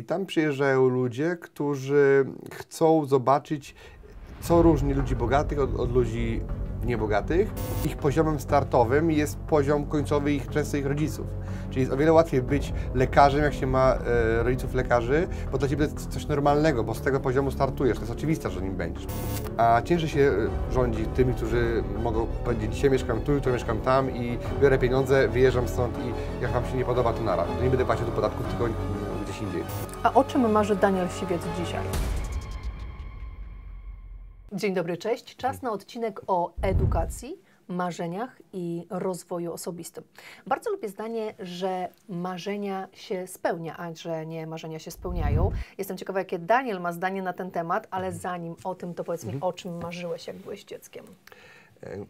I tam przyjeżdżają ludzie, którzy chcą zobaczyć, co różni ludzi bogatych od, od ludzi niebogatych. Ich poziomem startowym jest poziom końcowy ich często ich rodziców. Czyli jest o wiele łatwiej być lekarzem, jak się ma e, rodziców lekarzy, bo dla ciebie to jest coś normalnego, bo z tego poziomu startujesz, to jest oczywiste, że nim będziesz. A ciężej się e, rządzi tymi, którzy mogą powiedzieć, dzisiaj mieszkam tu, jutro mieszkam tam i biorę pieniądze, wyjeżdżam stąd i jak wam się nie podoba, to nara. To nie będę płacił tu podatków, tylko gdzieś indziej. A o czym marzy Daniel Siwiec dzisiaj? Dzień dobry, cześć. Czas na odcinek o edukacji, marzeniach i rozwoju osobistym. Bardzo lubię zdanie, że marzenia się spełnia, a że nie marzenia się spełniają. Jestem ciekawa, jakie Daniel ma zdanie na ten temat, ale zanim o tym, to powiedz mi, mhm. o czym marzyłeś, jak byłeś dzieckiem? E,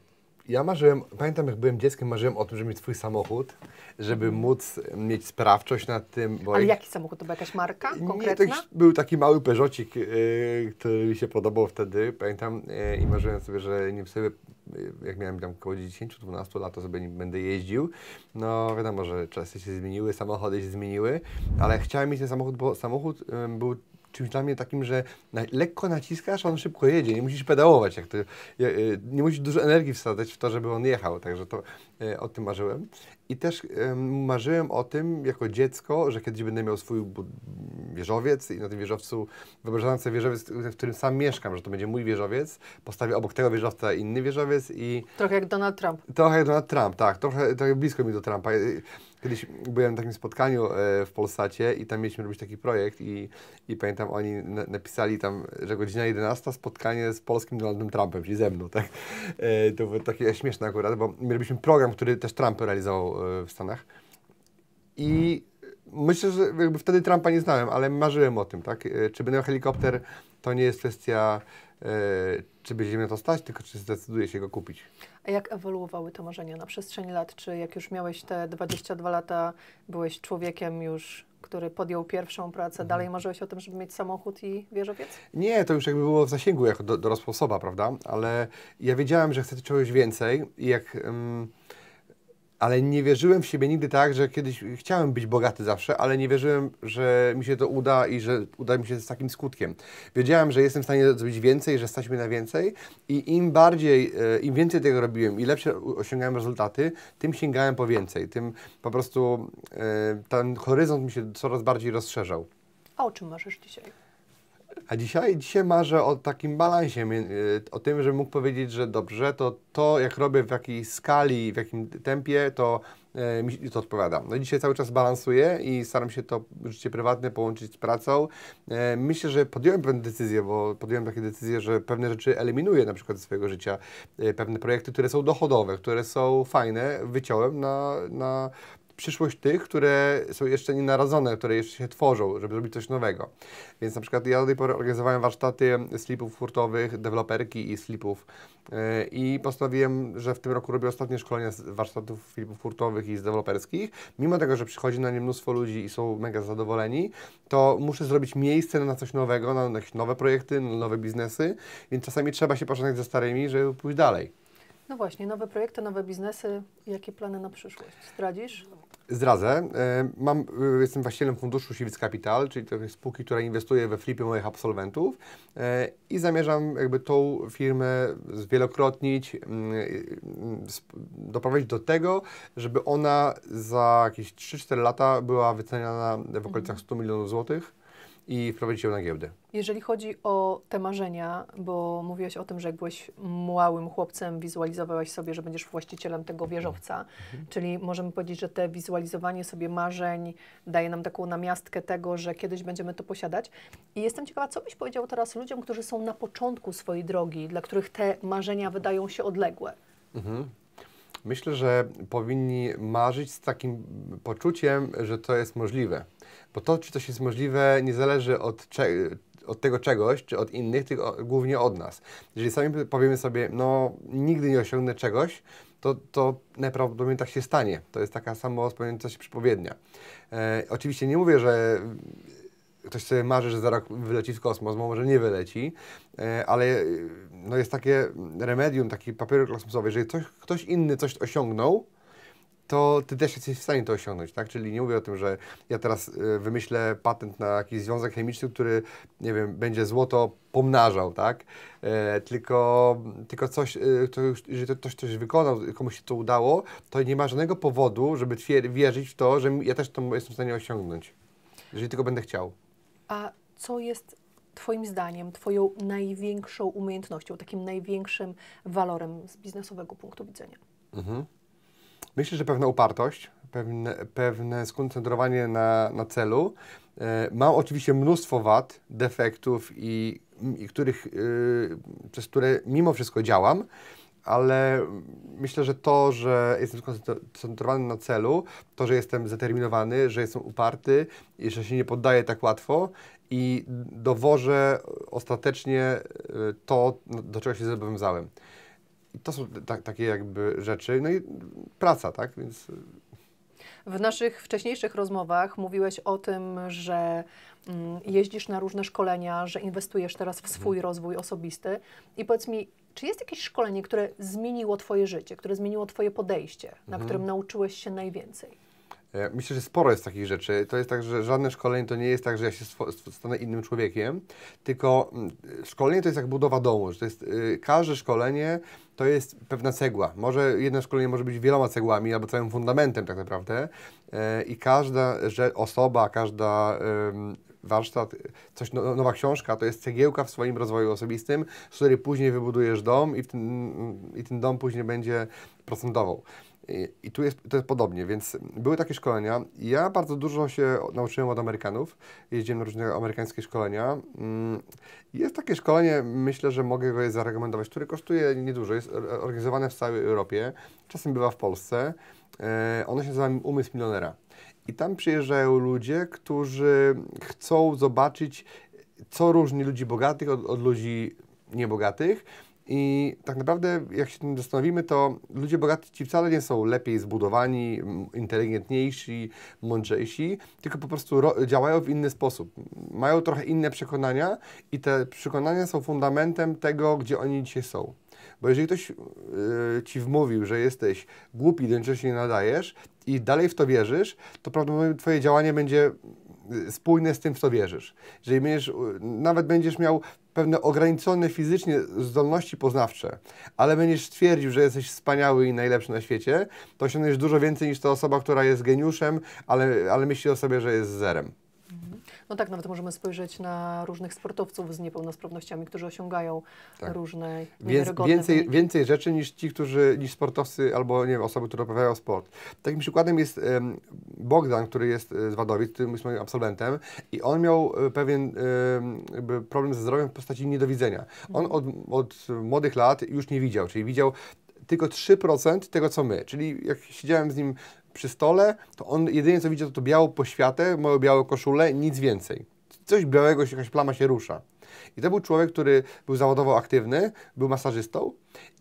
ja marzyłem, pamiętam jak byłem dzieckiem, marzyłem o tym, żeby mieć swój samochód, żeby mhm. móc mieć sprawczość nad tym. Ale jaki samochód? To była jakaś marka konkretna? Nie, był taki mały Peugeotik, yy, który mi się podobał wtedy, pamiętam. Yy, I marzyłem sobie, że nim sobie, y, jak miałem tam około 10-12 lat, to sobie będę jeździł. No wiadomo, że czasy się zmieniły, samochody się zmieniły, ale chciałem mieć ten samochód, bo samochód yy, był czymś dla mnie takim, że na, lekko naciskasz, on szybko jedzie, nie musisz pedałować, jak ty, e, nie musisz dużo energii wsadzać w to, żeby on jechał, także to E, o tym marzyłem. I też marzyłem o tym jako dziecko, że kiedyś będę miał swój wieżowiec i na tym wieżowcu wyobrażam sobie wieżowiec, w którym sam mieszkam, że to będzie mój wieżowiec, postawię obok tego wieżowca inny wieżowiec i... Trochę jak Donald Trump. Trochę jak Donald Trump, tak. Trochę, trochę blisko mi do Trumpa. E, kiedyś byłem na takim spotkaniu e, w Polsacie i tam mieliśmy robić taki projekt i, i pamiętam oni napisali tam, że godzina 11 spotkanie z polskim Donaldem Trumpem, czyli ze mną, tak. To było takie śmieszne akurat, bo my robiliśmy program program, który też Trump realizował e, w Stanach. I hmm. myślę, że wtedy Trumpa nie znałem, ale marzyłem o tym, tak? E, czy będę miał helikopter, to nie jest kwestia, e, czy będzie mnie to stać, tylko czy zdecyduje się go kupić. A jak ewoluowały te marzenia na przestrzeni lat? Czy jak już miałeś te 22 lata, byłeś człowiekiem już który podjął pierwszą pracę, mhm. dalej marzyłeś o tym, żeby mieć samochód i wieżowiec? Nie, to już jakby było w zasięgu jako do, dorosła osoba, prawda? Ale ja wiedziałem, że chcę czegoś więcej i jak... Um, ale nie wierzyłem w siebie nigdy tak, że kiedyś chciałem być bogaty zawsze, ale nie wierzyłem, że mi się to uda i że uda mi się z takim skutkiem. Wiedziałem, że jestem w stanie zrobić więcej, że stać mi na więcej i im bardziej, e, im więcej tego robiłem i lepsze osiągałem rezultaty, tym sięgałem po więcej, tym po prostu e, ten horyzont mi się coraz bardziej rozszerzał. A o czym marzysz dzisiaj? A dzisiaj, dzisiaj marzę o takim balansie, y, o tym, że mógł powiedzieć, że dobrze, to to, jak robię, w jakiej skali, w jakim tempie, to e, mi to odpowiada. No dzisiaj cały czas balansuję i staram się to życie prywatne połączyć z pracą. E, myślę, że podjąłem pewne decyzje, bo podjąłem takie decyzje, że pewne rzeczy eliminuję na przykład ze swojego życia. E, pewne projekty, które są dochodowe, które są fajne, wyciąłem na, na, przyszłość tych, które są jeszcze nienarodzone, które jeszcze się tworzą, żeby zrobić coś nowego. Więc na przykład ja do tej pory organizowałem warsztaty slipów hurtowych, deweloperki i slipów e, i postanowiłem, że w tym roku robię ostatnie szkolenia z warsztatów slipów hurtowych i z deweloperskich. Mimo tego, że przychodzi na nie mnóstwo ludzi i są mega zadowoleni, to muszę zrobić miejsce na coś nowego, na jakieś nowe projekty, na nowe biznesy, więc czasami trzeba się pożegnać ze starymi, żeby pójść dalej. No właśnie, nowe projekty, nowe biznesy. Jakie plany na przyszłość? Zdradzisz? Zdradzę. E, mam, e, jestem właścicielem funduszu Siwic Capital, czyli to jest spółki, która inwestuje we flipy moich absolwentów e, i zamierzam jakby tą firmę zwielokrotnić, mm, mm, doprowadzić do tego, żeby ona za jakieś 3-4 lata była wyceniana w okolicach 100 mhm. milionów złotych i wprowadzić ją na giełdę. Jeżeli chodzi o te marzenia, bo mówiłeś o tym, że jak byłeś małym chłopcem, wizualizowałeś sobie, że będziesz właścicielem tego mhm. wieżowca, mhm. czyli możemy powiedzieć, że te wizualizowanie sobie marzeń daje nam taką namiastkę tego, że kiedyś będziemy to posiadać. I jestem ciekawa, co byś powiedział teraz ludziom, którzy są na początku swojej drogi, dla których te marzenia wydają się odległe? Mhm. Myślę, że powinni marzyć z takim poczuciem, że to jest możliwe. Bo to, czy coś jest możliwe, nie zależy od, od tego czegoś, czy od innych, tylko głównie od nas. Jeżeli sami powiemy sobie, no nigdy nie osiągnę czegoś, to, to najprawdopodobniej tak się stanie. To jest taka samo się przypowiednia. E, oczywiście nie mówię, że ktoś sobie marzy, że za rok wyleci w kosmos, może nie wyleci, e, ale e, no jest takie remedium, taki papier kosmosowy, jeżeli ktoś, ktoś inny coś osiągnął, to ty też jesteś w stanie to osiągnąć, tak? Czyli nie mówię o tym, że ja teraz e, wymyślę patent na jakiś związek chemiczny, który, nie wiem, będzie złoto pomnażał, tak? E, tylko, tylko coś, to, jeżeli ktoś coś wykonał, komuś się to udało, to nie ma żadnego powodu, żeby wierzyć w to, że ja też to jestem w stanie osiągnąć, jeżeli tylko będę chciał. A co jest Twoim zdaniem, Twoją największą umiejętnością, takim największym walorem z biznesowego punktu widzenia? Mhm. Myślę, że pewna upartość, pewne, pewne skoncentrowanie na, na celu. E, mam oczywiście mnóstwo wad, defektów, i, i których, y, przez które mimo wszystko działam ale myślę, że to, że jestem skoncentrowany na celu, to, że jestem zdeterminowany, że jestem uparty i że się nie poddaję tak łatwo i dowożę ostatecznie e, to, do czego się zobowiązałem. I to są takie jakby rzeczy, no i praca, tak, więc... E, w naszych wcześniejszych rozmowach mówiłeś o tym, że mm, jeździsz na różne szkolenia, że inwestujesz teraz w swój mhm. rozwój osobisty. I powiedz mi, czy jest jakieś szkolenie, które zmieniło Twoje życie, które zmieniło Twoje podejście, mhm. na którym nauczyłeś się najwięcej? E, myślę, że sporo jest takich rzeczy. To jest tak, że żadne szkolenie to nie jest tak, że ja się stanę innym człowiekiem, tylko mm, szkolenie to jest jak budowa domu. Że to jest, yy, każde szkolenie to jest pewna cegła. Może jedno szkolenie może być wieloma cegłami albo całym fundamentem tak naprawdę e, i każda osoba, każda warsztat, coś, no, no, nowa książka, to jest cegiełka w swoim rozwoju osobistym, z której później wybudujesz dom i, i ten dom później będzie procentował. I, tu jest, to jest podobnie, więc były takie szkolenia. Ja bardzo dużo się nauczyłem od Amerykanów. Jeździłem na różne amerykańskie szkolenia. Mm, jest takie szkolenie, myślę, że mogę go je zarekomendować, które kosztuje niedużo. Jest organizowane w całej Europie, czasem bywa w Polsce. E, ono się nazywa Umysł Milionera. I tam przyjeżdżają ludzie, którzy chcą zobaczyć, co różni ludzi bogatych od, od ludzi niebogatych i tak naprawdę, jak się tym zastanowimy, to ludzie bogaci wcale nie są lepiej zbudowani, inteligentniejsi, mądrzejsi, tylko po prostu działają w inny sposób. Mają trochę inne przekonania i te przekonania są fundamentem tego, gdzie oni dzisiaj są. Bo jeżeli ktoś yy, ci wmówił, że jesteś głupi, do się nie nadajesz i dalej w to wierzysz, to prawdopodobnie twoje działanie będzie y, spójne z tym, w co wierzysz. Jeżeli będziesz, y, nawet będziesz miał pewne ograniczone fizycznie zdolności poznawcze, ale będziesz twierdził, że jesteś wspaniały i najlepszy na świecie, to osiągniesz dużo więcej niż ta osoba, która jest geniuszem, ale, ale myśli o sobie, że jest zerem. Mhm. No tak, nawet możemy spojrzeć na różnych sportowców z niepełnosprawnościami, którzy osiągają tak. różne Więc, więcej, więcej rzeczy niż ci, którzy, niż sportowcy albo nie wiem, osoby, które uprawiają sport. Takim przykładem jest um, Bogdan, który jest e, z Wadowic, który jest moim absolwentem i on miał e, pewien um, problem ze zdrowiem w postaci niedowidzenia. On mhm. od, od młodych lat już nie widział, czyli widział tylko 3% tego, co my. Czyli jak siedziałem z nim przy stole, to on jedynie co widzi to, to białą poświatę, moją białą koszulę, nic więcej. Coś białego, jakaś plama się rusza. I to był człowiek, który był zawodowo aktywny, był masażystą,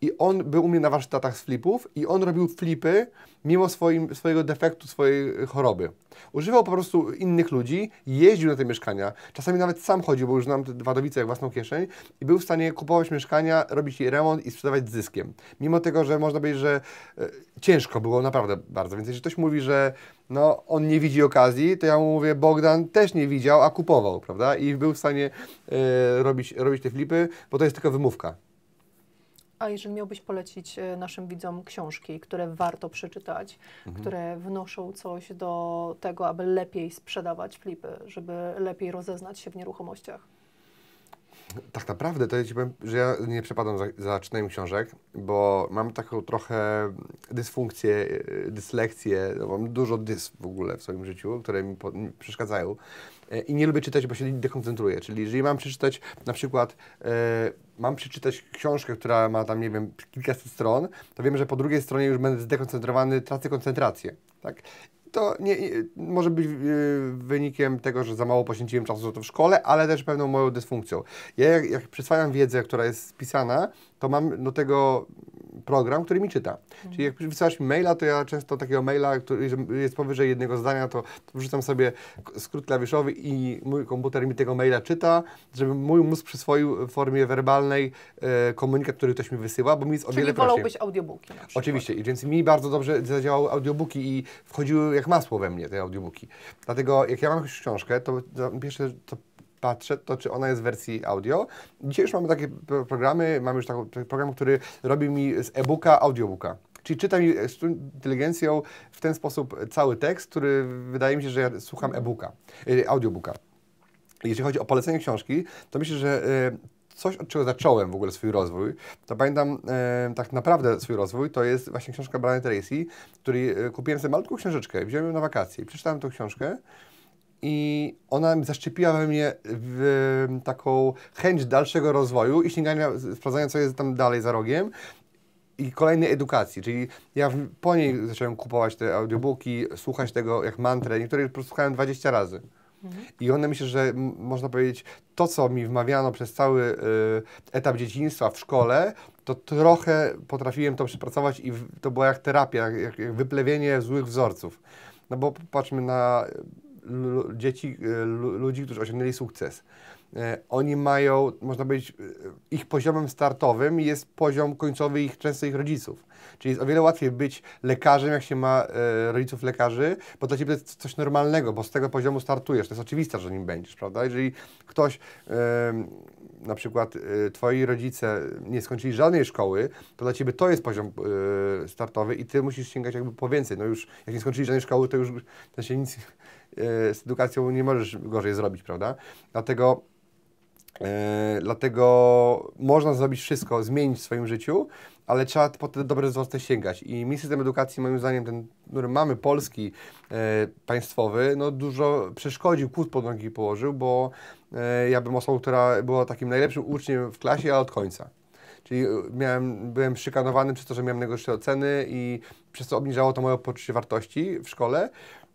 i on był u mnie na warsztatach z flipów i on robił flipy mimo swoim, swojego defektu, swojej choroby. Używał po prostu innych ludzi, jeździł na te mieszkania, czasami nawet sam chodził, bo już znam te Wadowice jak własną kieszeń i był w stanie kupować mieszkania, robić jej remont i sprzedawać z zyskiem. Mimo tego, że można powiedzieć, że e, ciężko było naprawdę bardzo. Więc jeśli ktoś mówi, że no, on nie widzi okazji, to ja mu mówię, Bogdan też nie widział, a kupował, prawda? I był w stanie e, robić, robić te flipy, bo to jest tylko wymówka. A jeżeli miałbyś polecić e, naszym widzom książki, które warto przeczytać, mhm. które wnoszą coś do tego, aby lepiej sprzedawać flipy, żeby lepiej rozeznać się w nieruchomościach? tak naprawdę to ja Ci powiem, że ja nie przepadam za, za czytaniem książek, bo mam taką trochę dysfunkcję, e, dyslekcję, no mam dużo dys w ogóle w swoim życiu, które mi, po, mi przeszkadzają e, i nie lubię czytać, bo się dekoncentruję. Czyli jeżeli mam przeczytać na przykład, e, mam przeczytać książkę, która ma tam, nie wiem, kilkaset stron, to wiem, że po drugiej stronie już będę zdekoncentrowany, tracę koncentrację. Tak? to nie, może być y, wynikiem tego, że za mało poświęciłem czasu za to w szkole, ale też pewną moją dysfunkcją. Ja jak, jak przyswajam wiedzę, która jest spisana, to mam do tego program, który mi czyta. Mhm. Czyli jak wysyłasz mi maila, to ja często takiego maila, który jest powyżej jednego zdania, to wrzucam sobie skrót klawiszowy i mój komputer mi tego maila czyta, żeby mój mózg przyswoił w formie werbalnej e, komunikat, który ktoś mi wysyła, bo mi jest o wiele prościej. Czyli wolałbyś audiobooki na Oczywiście, i więc mi bardzo dobrze zadziałały audiobooki i wchodziły jak masło we mnie te audiobooki. Dlatego jak ja mam jakąś książkę, to pierwsze, to patrzę, to czy ona jest w wersji audio. Dzisiaj już mamy takie programy, mamy już taki program, który robi mi z e-booka audiobooka. Czyli mi e, z inteligencją w ten sposób cały tekst, który wydaje mi się, że ja słucham e-booka, e, audiobooka. Jeśli chodzi o polecenie książki, to myślę, że e, coś, od czego zacząłem w ogóle swój rozwój, to pamiętam e, tak naprawdę swój rozwój, to jest właśnie książka Brian Tracy, której kupiłem sobie malutką książeczkę, wziąłem ją na wakacje i przeczytałem tę książkę i ona zaszczepiła we mnie w, taką chęć dalszego rozwoju i sięgania, sprawdzania, co jest tam dalej za rogiem i kolejnej edukacji, czyli ja po niej zacząłem kupować te audiobooki, słuchać tego jak mantrę, niektóre po prostu słuchałem 20 razy. Mhm. I one myślę, że można powiedzieć, to co mi wmawiano przez cały y, etap dzieciństwa w szkole, to trochę potrafiłem to przepracować i to była jak terapia, jak, jak wyplewienie złych wzorców. No bo popatrzmy na dzieci, e, ludzi, którzy osiągnęli sukces. E, oni mają, można powiedzieć, e, ich poziomem startowym jest poziom końcowy ich, często ich rodziców. Czyli jest o wiele łatwiej być lekarzem, jak się ma rodziców lekarzy, bo dla Ciebie to jest coś normalnego, bo z tego poziomu startujesz. To jest oczywiste, że nim będziesz, prawda? Jeżeli ktoś na przykład twoi rodzice nie skończyli żadnej szkoły, to dla ciebie to jest poziom startowy i ty musisz sięgać jakby po więcej. No już jak nie skończyli żadnej szkoły, to już to się nic Y, z edukacją nie możesz gorzej zrobić, prawda? Dlatego y, dlatego można zrobić wszystko, zmienić w swoim życiu, ale trzeba po te dobre wzorce sięgać. I mi system edukacji, moim zdaniem, ten, który mamy, polski, y, państwowy, no dużo przeszkodził, kłód pod nogi położył, bo ja bym osobą, która była takim najlepszym uczniem w klasie, ale od końca. Czyli miałem, byłem szykanowany przez to, że miałem najgorsze oceny i przez to obniżało to moje poczucie wartości w szkole.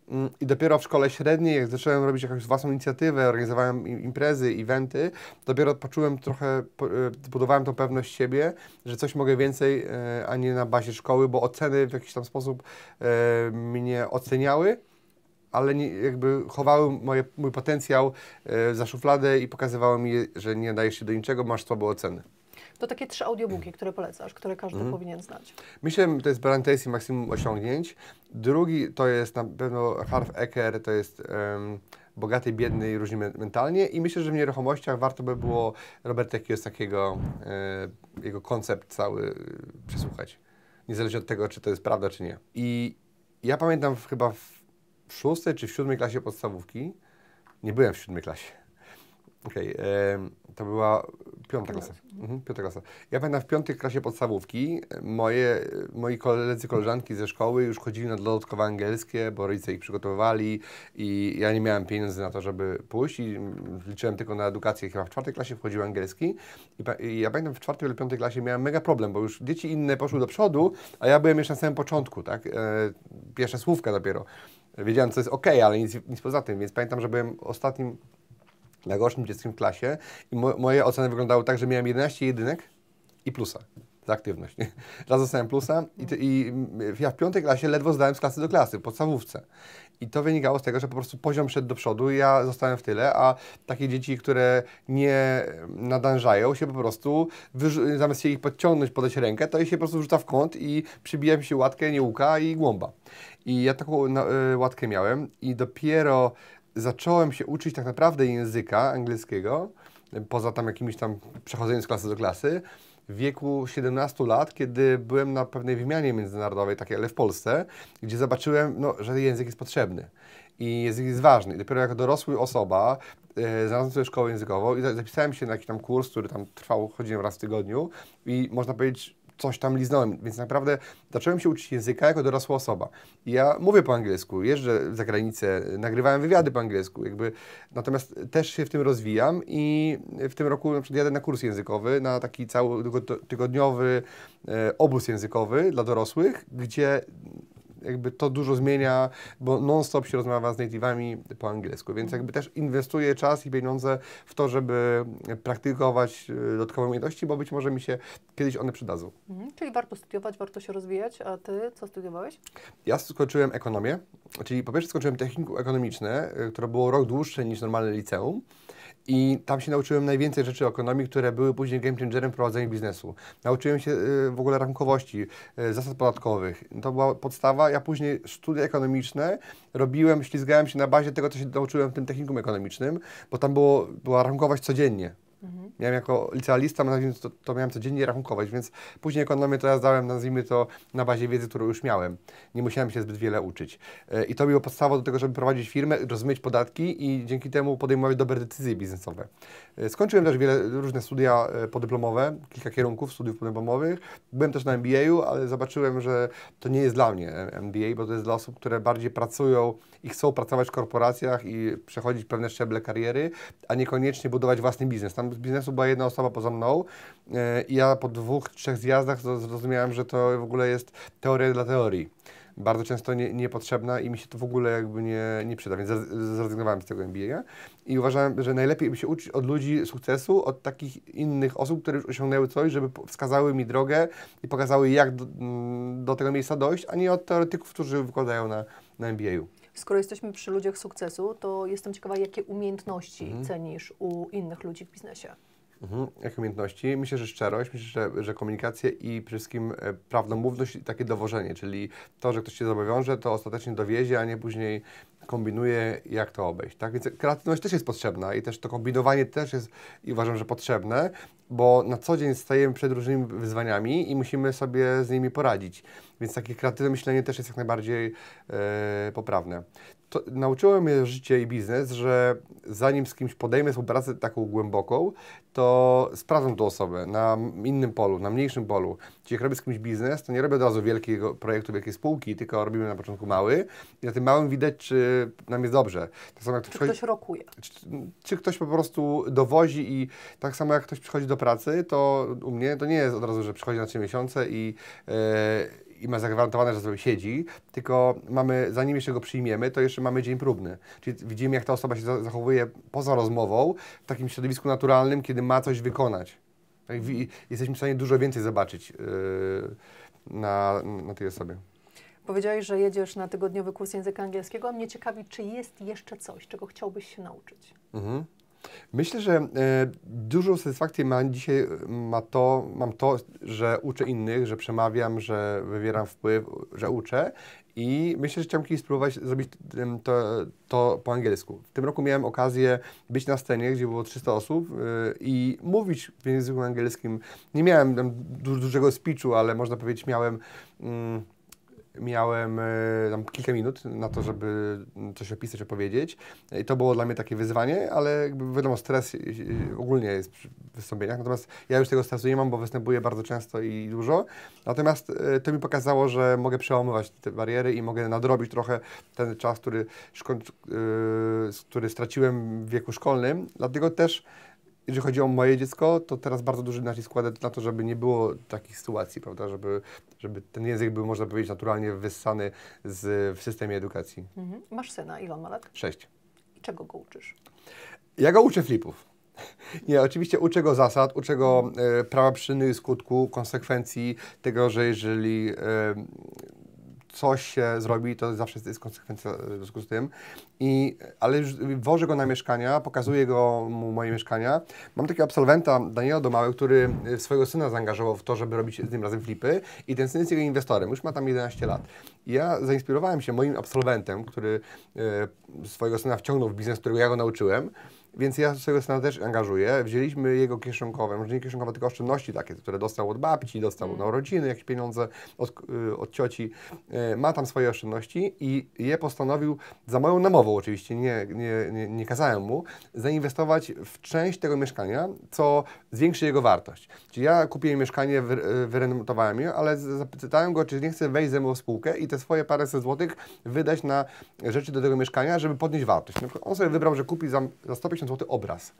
Mm, I dopiero w szkole średniej, jak zacząłem robić jakąś własną inicjatywę, organizowałem imprezy, eventy, dopiero poczułem trochę, e, budowałem tą pewność siebie, że coś mogę więcej, e, a nie na bazie szkoły, bo oceny w jakiś tam sposób e, mnie oceniały, ale nie, jakby chowały moje, mój potencjał za szufladę i pokazywały mi, że nie dajesz się do niczego, masz słabe oceny to takie trzy audiobooki, które polecasz, które każdy mm. powinien znać. Myślę, to jest Brantesi Maksimum Osiągnięć. Drugi to jest na pewno Harv Eker, to jest... Um, bogaty, biedny i różni mentalnie i myślę, że w nieruchomościach warto by było Roberta Kiyosakiego, e, jego koncept cały e, przesłuchać. Niezależnie od tego, czy to jest prawda, czy nie. I ja pamiętam chyba w szóstej czy w siódmej klasie podstawówki, nie byłem w siódmej klasie, Okej, okay, to była piąta klasa. Mhm, piąta klasa. Ja pamiętam w piątej klasie podstawówki e, moje, moi koledzy, koleżanki ze szkoły już chodzili na dodatkowe angielskie, bo rodzice ich przygotowywali i ja nie miałem pieniędzy na to, żeby pójść i mm, liczyłem tylko na edukację. Chyba w czwartej klasie wchodził angielski I, i ja pamiętam w czwartej lub piątej klasie miałem mega problem, bo już dzieci inne poszły do przodu, a ja byłem jeszcze na samym początku, tak? E, słówka dopiero. Wiedziałem, co jest ok, ale nic, nic poza tym, więc pamiętam, że byłem ostatnim na rocznym dzieckim klasie i mo moje oceny wyglądały tak, że miałem 11 jedynek i plusa za aktywność. Raz dostałem plusa i, i, mm, ja w piątej klasie ledwo zdałem z klasy do klasy, podstawówce. I to wynikało z tego, że po prostu poziom szedł do przodu i ja zostałem w tyle, a takie dzieci, które nie nadążają się po prostu, zamiast się ich podciągnąć, podać rękę, to je się po prostu rzuca w kąt i przybija mi się łatkę, nie łuka i głąba. I ja taką no, y, łatkę miałem i dopiero zacząłem się uczyć tak naprawdę języka angielskiego, poza tam jakimiś tam przechodzeniem z klasy do klasy, w wieku 17 lat, kiedy byłem na pewnej wymianie międzynarodowej, takiej, ale w Polsce, gdzie zobaczyłem, no, że język jest potrzebny i język jest ważny. I dopiero jako dorosły osoba e, znalazłem sobie szkołę językową i zapisałem się na jakiś tam kurs, który tam trwał, chodziłem raz w tygodniu i można powiedzieć, coś tam liznąłem, więc naprawdę zacząłem się uczyć języka jako dorosła osoba. Ja mówię po angielsku, jeżdżę za granicę, nagrywałem wywiady po angielsku, jakby, natomiast też się w tym rozwijam i w tym roku na przykład jadę na kurs językowy, na taki cały tygodniowy e, obóz językowy dla dorosłych, gdzie jakby to dużo zmienia, bo non-stop się rozmawia z native'ami po angielsku, więc jakby też inwestuję czas i pieniądze w to, żeby praktykować e, dodatkowe umiejętności, bo być może mi się kiedyś one przydadzą. Mhm. Czyli warto studiować, warto się rozwijać, a Ty co studiowałeś? Ja skończyłem ekonomię, czyli po pierwsze skończyłem technikum ekonomiczne, e, które było rok dłuższe niż normalne liceum, i tam się nauczyłem najwięcej rzeczy o ekonomii, które były później game changerem w prowadzeniu biznesu. Nauczyłem się y, w ogóle rachunkowości, y, zasad podatkowych. To była podstawa. Ja później studia ekonomiczne robiłem, ślizgałem się na bazie tego, co się nauczyłem w tym technikum ekonomicznym, bo tam było, była rachunkowość codziennie. Mhm. Miałem jako licealista, to, to miałem codziennie rachunkować, więc później ekonomię to ja zdałem, nazwijmy to, na bazie wiedzy, którą już miałem. Nie musiałem się zbyt wiele uczyć. E, I to było podstawą do tego, żeby prowadzić firmę, rozumieć podatki i dzięki temu podejmować dobre decyzje biznesowe. E, skończyłem też wiele różne studia e, podyplomowe, kilka kierunków studiów podyplomowych. Byłem też na MBA-u, ale zobaczyłem, że to nie jest dla mnie MBA, bo to jest dla osób, które bardziej pracują i chcą pracować w korporacjach i przechodzić pewne szczeble kariery, a niekoniecznie budować własny biznes. Tam z biznesu była jedna osoba poza mną e, i ja po dwóch, trzech zjazdach zrozumiałem, że to w ogóle jest teoria dla teorii. Bardzo często nie, niepotrzebna i mi się to w ogóle jakby nie, nie przyda, więc zrezygnowałem z tego MBA i uważałem, że najlepiej by się uczyć od ludzi sukcesu, od takich innych osób, które już osiągnęły coś, żeby wskazały mi drogę i pokazały jak do, mm, do tego miejsca dojść, a nie od teoretyków, którzy wykładają na, na MBA-u. Skoro jesteśmy przy ludziach sukcesu, to jestem ciekawa, jakie umiejętności mhm. cenisz u innych ludzi w biznesie? Mhm. Jakie umiejętności? Myślę, że szczerość, myślę, że, że komunikację i przede wszystkim e, prawdomówność i takie dowożenie, czyli to, że ktoś się zobowiąże, to ostatecznie dowiezie, a nie później kombinuje, jak to obejść. Tak? Więc kreatywność też jest potrzebna i też to kombinowanie też jest, i uważam, że potrzebne, bo na co dzień stajemy przed różnymi wyzwaniami i musimy sobie z nimi poradzić. Więc takie kreatywne myślenie też jest jak najbardziej e, poprawne to, nauczyło mnie życie i biznes, że zanim z kimś podejmę współpracę taką głęboką, to sprawdzam tą osobę na innym polu, na mniejszym polu. Czyli jak robię z kimś biznes, to nie robię od razu wielkiego projektu, wielkiej spółki, tylko robimy na początku mały i na tym małym widać, czy nam jest dobrze. Tak samo jak czy przychodzi, ktoś rokuje. Czy, czy, ktoś po prostu dowozi i tak samo jak ktoś przychodzi do pracy, to u mnie to nie jest od razu, że przychodzi na trzy miesiące i... Yy, i ma zagwarantowane, że sobie siedzi, tylko mamy, zanim jeszcze go przyjmiemy, to jeszcze mamy dzień próbny. Czyli widzimy, jak ta osoba się zachowuje poza rozmową, w takim środowisku naturalnym, kiedy ma coś wykonać. Tak, jesteśmy w stanie dużo więcej zobaczyć yy, na, na tej osobie. Powiedziałeś, że jedziesz na tygodniowy kurs języka angielskiego, a mnie ciekawi, czy jest jeszcze coś, czego chciałbyś się nauczyć? Mhm. Myślę, że y, dużą satysfakcję ma dzisiaj ma to, mam to, że uczę innych, że przemawiam, że wywieram wpływ, że uczę i myślę, że chciałbym kiedyś spróbować zrobić to, to, po angielsku. W tym roku miałem okazję być na scenie, gdzie było 300 osób yy, i mówić w języku angielskim. Nie miałem dużego speechu, ale można powiedzieć, miałem. Yy, miałem e, tam kilka minut na to, żeby coś opisać, opowiedzieć. I to było dla mnie takie wyzwanie, ale jakby wiadomo, stres e, e, ogólnie jest w wystąpieniach. Natomiast ja już tego stresu nie mam, bo występuję bardzo często i dużo. Natomiast to mi pokazało, że mogę przełamywać te bariery i mogę nadrobić trochę ten czas, który, który straciłem w wieku szkolnym. Dlatego też jeżeli chodzi o moje dziecko, to teraz bardzo duży nacisk kładę na to, żeby nie było takich sytuacji, prawda, żeby, żeby ten język był, można powiedzieć, naturalnie wyssany z, w systemie edukacji. Mhm. Masz syna, ile on ma lat? Sześć. I czego go uczysz? Ja go uczę flipów. Nie, oczywiście uczę go zasad, uczę go e, prawa przyczyny i skutku, konsekwencji tego, że jeżeli e, coś się zrobi, to zawsze jest konsekwencja e, w związku z tym. I, ale już wożę go na mieszkania, pokazuję go mu moje mieszkania. Mam takiego absolwenta, Daniela Domały, który e, swojego syna zaangażował w to, żeby robić z nim razem flipy i ten syn jest jego inwestorem, już ma tam 11 lat. I ja zainspirowałem się moim absolwentem, który e, swojego syna wciągnął w biznes, którego ja go nauczyłem. Więc ja się tego też angażuję. Wzięliśmy jego kieszonkowe, może nie kieszonkowe, tylko oszczędności takie, które dostał od babci, dostał mm. na urodziny jakieś pieniądze od, y, od cioci. E, ma tam swoje oszczędności i je postanowił, za moją namową oczywiście, nie, nie, nie, nie kazałem mu, zainwestować w część tego mieszkania, co zwiększy jego wartość. Czyli ja kupiłem mieszkanie, wyremontowałem je, ale zapytałem go, czy nie chce wejść ze mną w spółkę i te swoje paręset złotych wydać na rzeczy do tego mieszkania, żeby podnieść wartość. No, on sobie wybrał, że kupi za, za 150 50 zł obraz.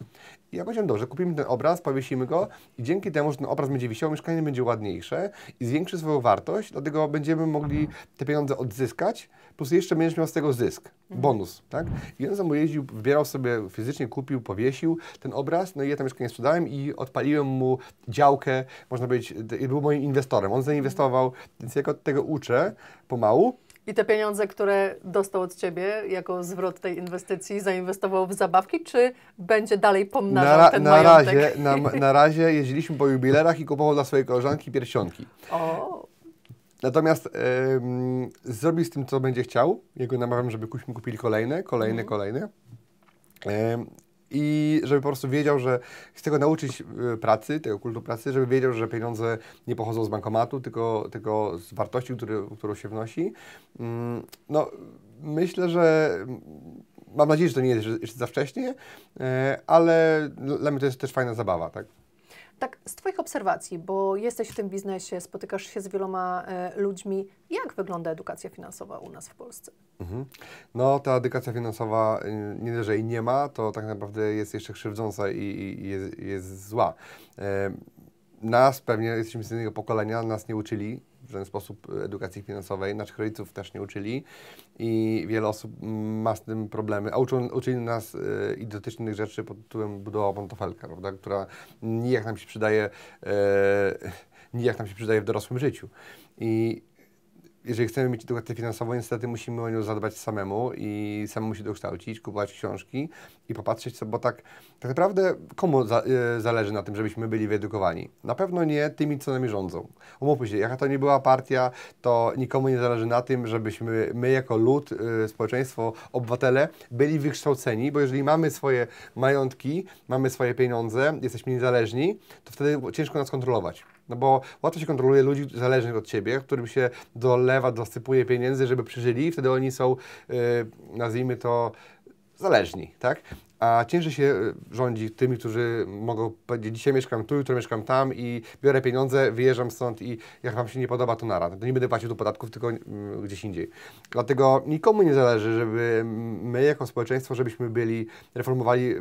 I ja powiedziałem, dobrze, kupimy ten obraz, powiesimy go i dzięki temu, że ten obraz będzie wisiał, mieszkanie będzie ładniejsze i zwiększy swoją wartość, dlatego będziemy mogli te pieniądze odzyskać, plus jeszcze będziesz miał z tego zysk, mhm. bonus, tak? I on za mną jeździł, wybierał sobie fizycznie, kupił, powiesił ten obraz, no i ja to mieszkanie sprzedałem i odpaliłem mu działkę, można powiedzieć, był moim inwestorem. On zainwestował, więc ja go tego uczę pomału, i te pieniądze, które dostał od ciebie jako zwrot tej inwestycji, zainwestował w zabawki, czy będzie dalej pomnażał na, ten na majątek? Razie, na, na razie jeździliśmy po jubilerach i kupował dla swojej koleżanki pierścionki. O. Natomiast ym, zrobił z tym, co będzie chciał. Jego namawiam, żeby kupili kolejne, kolejne, mhm. kolejne. Ym, i żeby po prostu wiedział, że z tego nauczyć e, pracy, tego kultu pracy, żeby wiedział, że pieniądze nie pochodzą z bankomatu, tylko, tylko z wartości, który, którą się wnosi. Mm, no, myślę, że mm, mam nadzieję, że to nie jest jeszcze za wcześnie, e, ale dla mnie to jest też fajna zabawa, tak? Tak, z Twoich obserwacji, bo jesteś w tym biznesie, spotykasz się z wieloma e, ludźmi, jak wygląda edukacja finansowa u nas w Polsce? Mhm. No, ta edukacja finansowa y, nie tyle, że jej nie ma, to tak naprawdę jest jeszcze krzywdząca i, i jest, jest, zła. E, nas pewnie jesteśmy z innego pokolenia, nas nie uczyli w żaden sposób edukacji finansowej, naszych rodziców też nie uczyli i wiele osób ma z tym problemy, a uczyli nas e, idiotycznych rzeczy pod tytułem budowa pantofelka, prawda, która nijak nam się przydaje, e, nijak nam się przydaje w dorosłym życiu. I jeżeli chcemy mieć edukację finansową, niestety musimy o nią zadbać samemu i samemu się dokształcić, kupować książki i popatrzeć, bo tak, tak naprawdę komu za, e, zależy na tym, żebyśmy byli wyedukowani? Na pewno nie tymi, co nami rządzą. Umówmy się, jaka to nie była partia, to nikomu nie zależy na tym, żebyśmy my jako lud, e, społeczeństwo, obywatele byli wykształceni, bo jeżeli mamy swoje majątki, mamy swoje pieniądze, jesteśmy niezależni, to wtedy ciężko nas kontrolować. No bo łatwo się kontroluje ludzi zależnych od ciebie, którym się dolewa, dosypuje pieniędzy, żeby przeżyli, i wtedy oni są, yy, nazwijmy to, zależni, tak? A ciężej się e, rządzi tymi, którzy mogą powiedzieć, dzisiaj mieszkam tu, jutro mieszkam tam i biorę pieniądze, wyjeżdżam stąd i jak Wam się nie podoba, to na To nie będę płacił tu podatków, tylko mm, gdzieś indziej. Dlatego nikomu nie zależy, żeby my jako społeczeństwo, żebyśmy byli, reformowali e,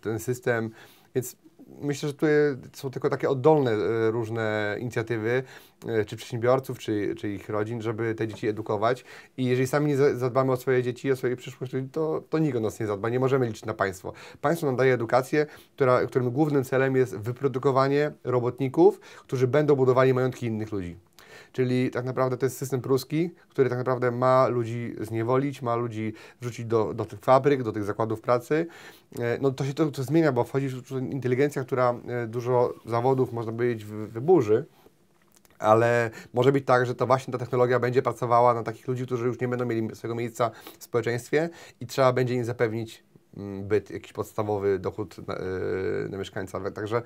ten system, więc myślę, że tu są tylko takie oddolne e, różne inicjatywy, e, czy przedsiębiorców, czy, czy ich rodzin, żeby te dzieci edukować. I jeżeli sami nie zadbamy o swoje dzieci, o swoje przyszłość, to, to nikt o nas nie zadba. Nie możemy liczyć na państwo. Państwo nam daje edukację, która, którym głównym celem jest wyprodukowanie robotników, którzy będą budowali majątki innych ludzi. Czyli tak naprawdę to jest system pruski, który tak naprawdę ma ludzi zniewolić, ma ludzi wrzucić do, do tych fabryk, do tych zakładów pracy. E, no to się to, to zmienia, bo wchodzi inteligencja, która e, dużo zawodów, można powiedzieć, wyburzy ale może być tak, że to właśnie ta technologia będzie pracowała na takich ludzi, którzy już nie będą mieli swojego miejsca w społeczeństwie i trzeba będzie im zapewnić Mm, byt, jakiś podstawowy dochód na, e, na mieszkańca. Także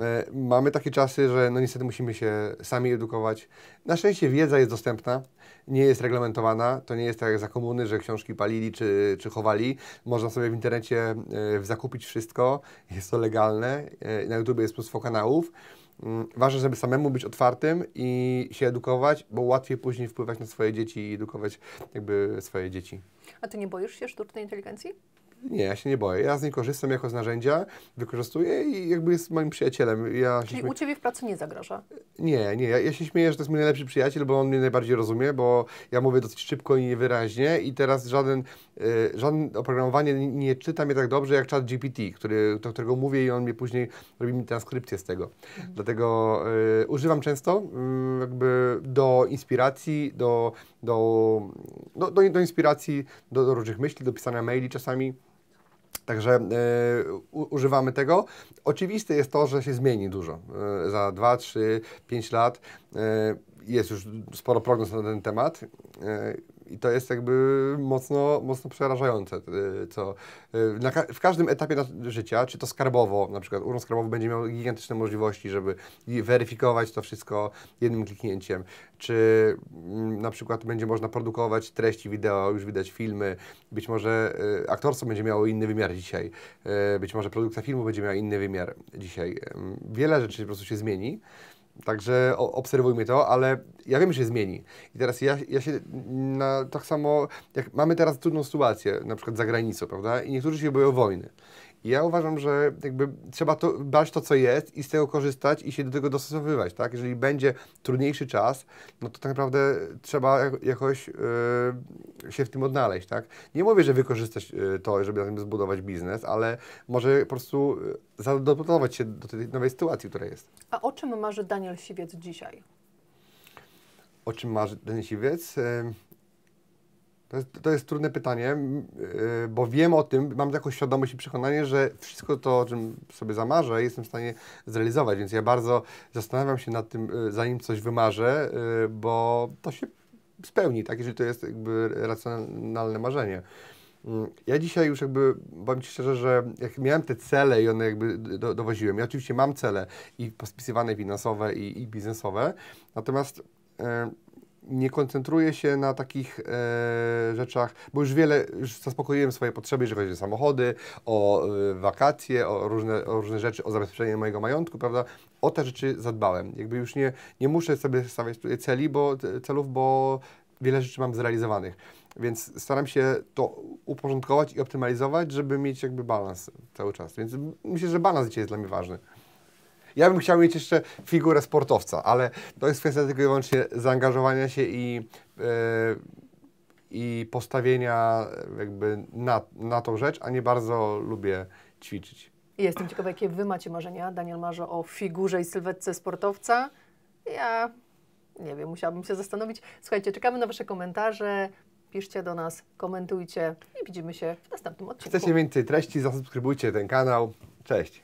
e, mamy takie czasy, że no niestety musimy się sami edukować. Na szczęście wiedza jest dostępna, nie jest reglamentowana. To nie jest tak jak za komuny, że książki palili czy, czy chowali. Można sobie w internecie e, zakupić wszystko, jest to legalne. Na YouTube jest mnóstwo kanałów. Mm, ważne, żeby samemu być otwartym i się edukować, bo łatwiej później wpływać na swoje dzieci i edukować jakby swoje dzieci. A ty nie boisz się sztucznej inteligencji? Nie, ja się nie boję. Ja z niej korzystam jako z narzędzia, wykorzystuję i jakby jest moim przyjacielem. Ja Czyli śmie... u Ciebie w pracy nie zagraża? Nie, nie. Ja, ja, się śmieję, że to jest mój najlepszy przyjaciel, bo on mnie najbardziej rozumie, bo ja mówię dosyć szybko i niewyraźnie i teraz żaden, y, żadne oprogramowanie nie czyta mnie tak dobrze jak chat GPT, który, do którego mówię i on mnie później robi mi transkrypcję z tego. Mhm. Dlatego y, używam często y, jakby do inspiracji, do, do, do, no, do, do inspiracji, do, do różnych myśli, do pisania maili czasami. Także y, używamy tego. Oczywiste jest to, że się zmieni dużo. Y, za 2, 3, 5 lat y, jest już sporo prognoz na ten temat i to jest jakby mocno, mocno przerażające, y, co y, na, w każdym etapie życia, czy to skarbowo, na przykład urząd skarbowy będzie miał gigantyczne możliwości, żeby weryfikować to wszystko jednym kliknięciem, czy mm, na przykład będzie można produkować treści wideo, już widać filmy, być może y, aktorstwo będzie miało inny wymiar dzisiaj, być może produkcja filmu będzie miała inny wymiar dzisiaj. Wiele rzeczy po prostu się zmieni. Także obserwujmy to, ale ja wiem, że się zmieni. I teraz ja, ja się na, tak samo, jak mamy teraz trudną sytuację, na przykład za granicą, prawda? I niektórzy się boją wojny. Ja uważam, że jakby trzeba to, brać to, co jest i z tego korzystać i się do tego dostosowywać, tak? Jeżeli będzie trudniejszy czas, no to tak naprawdę trzeba jakoś yy, się w tym odnaleźć, tak? Nie mówię, że wykorzystać e, to, żeby na tym zbudować biznes, ale może po prostu e, zaadaptować się do tej nowej sytuacji, która jest. A o czym marzy Daniel Siwiec dzisiaj? O czym marzy Daniel Siwiec? Yy to jest, to jest trudne pytanie, y, bo wiem o tym, mam taką świadomość i przekonanie, że wszystko to, o czym sobie zamarzę, jestem w stanie zrealizować, więc ja bardzo zastanawiam się nad tym, y, zanim coś wymarzę, y, bo to się spełni, tak, jeżeli to jest jakby racjonalne marzenie. Mm, ja dzisiaj już jakby, powiem Ci szczerze, że jak miałem te cele i one jakby do, dowoziłem, ja oczywiście mam cele i pospisywane finansowe i, i biznesowe, natomiast nie koncentruję się na takich e, rzeczach, bo już wiele, już zaspokoiłem swoje potrzeby, jeżeli chodzi o samochody, o e, wakacje, o różne, o różne rzeczy, o zabezpieczenie mojego majątku, prawda? O te rzeczy zadbałem. Jakby już nie, nie muszę sobie stawiać tutaj celi, bo, celów, bo wiele rzeczy mam zrealizowanych. Więc staram się to uporządkować i optymalizować, żeby mieć jakby balans cały czas. Więc myślę, że balans dzisiaj jest dla mnie ważny. Ja bym chciał mieć jeszcze figurę sportowca, ale to jest kwestia tylko i wyłącznie zaangażowania się i, yy, i postawienia jakby na, na tą rzecz, a nie bardzo lubię ćwiczyć. Jestem ciekawa, jakie wy macie marzenia. Daniel marzy o figurze i sylwetce sportowca. Ja nie wiem, musiałabym się zastanowić. Słuchajcie, czekamy na wasze komentarze. Piszcie do nas, komentujcie i widzimy się w następnym odcinku. Chcecie więcej treści, zasubskrybujcie ten kanał. Cześć!